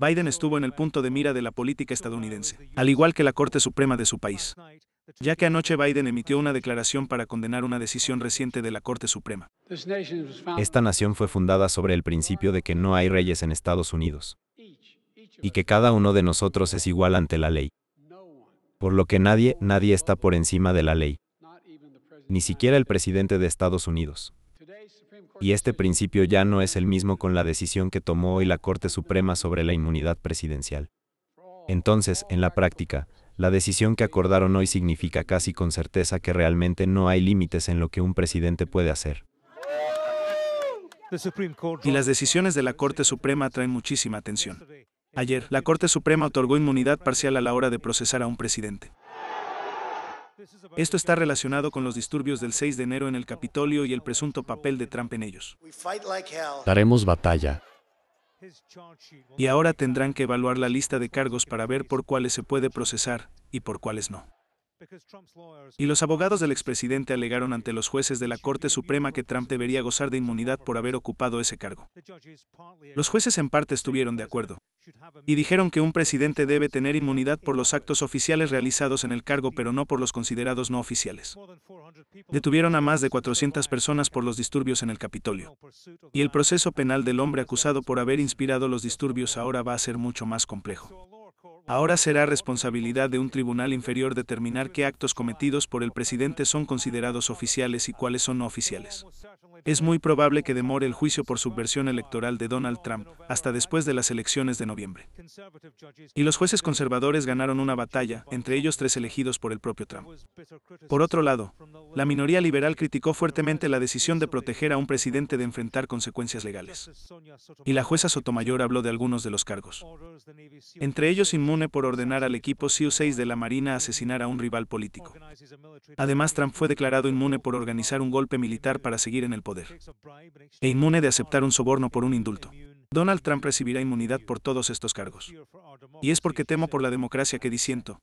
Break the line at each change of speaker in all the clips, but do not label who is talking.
Biden estuvo en el punto de mira de la política estadounidense, al igual que la Corte Suprema de su país, ya que anoche Biden emitió una declaración para condenar una decisión reciente de la Corte Suprema.
Esta nación fue fundada sobre el principio de que no hay reyes en Estados Unidos y que cada uno de nosotros es igual ante la ley. Por lo que nadie, nadie está por encima de la ley. Ni siquiera el presidente de Estados Unidos y este principio ya no es el mismo con la decisión que tomó hoy la Corte Suprema sobre la inmunidad presidencial. Entonces, en la práctica, la decisión que acordaron hoy significa casi con certeza que realmente no hay límites en lo que un presidente puede hacer.
Y las decisiones de la Corte Suprema traen muchísima atención. Ayer, la Corte Suprema otorgó inmunidad parcial a la hora de procesar a un presidente. Esto está relacionado con los disturbios del 6 de enero en el Capitolio y el presunto papel de Trump en ellos.
Daremos batalla.
Y ahora tendrán que evaluar la lista de cargos para ver por cuáles se puede procesar y por cuáles no. Y los abogados del expresidente alegaron ante los jueces de la Corte Suprema que Trump debería gozar de inmunidad por haber ocupado ese cargo. Los jueces en parte estuvieron de acuerdo, y dijeron que un presidente debe tener inmunidad por los actos oficiales realizados en el cargo pero no por los considerados no oficiales. Detuvieron a más de 400 personas por los disturbios en el Capitolio. Y el proceso penal del hombre acusado por haber inspirado los disturbios ahora va a ser mucho más complejo. Ahora será responsabilidad de un tribunal inferior determinar qué actos cometidos por el presidente son considerados oficiales y cuáles son no oficiales. Es muy probable que demore el juicio por subversión electoral de Donald Trump hasta después de las elecciones de noviembre. Y los jueces conservadores ganaron una batalla, entre ellos tres elegidos por el propio Trump. Por otro lado, la minoría liberal criticó fuertemente la decisión de proteger a un presidente de enfrentar consecuencias legales. Y la jueza Sotomayor habló de algunos de los cargos. Entre ellos inmune por ordenar al equipo Sioux 6 de la Marina asesinar a un rival político. Además, Trump fue declarado inmune por organizar un golpe militar para seguir en el poder poder. E inmune de aceptar un soborno por un indulto. Donald Trump recibirá inmunidad por todos estos cargos. Y es porque temo por la democracia que disiento,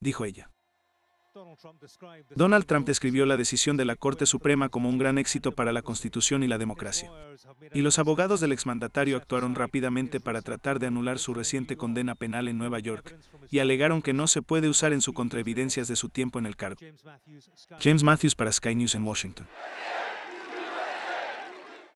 dijo ella. Donald Trump describió la decisión de la Corte Suprema como un gran éxito para la Constitución y la democracia. Y los abogados del exmandatario actuaron rápidamente para tratar de anular su reciente condena penal en Nueva York, y alegaron que no se puede usar en su contra evidencias de su tiempo en el cargo. James Matthews para Sky News en Washington.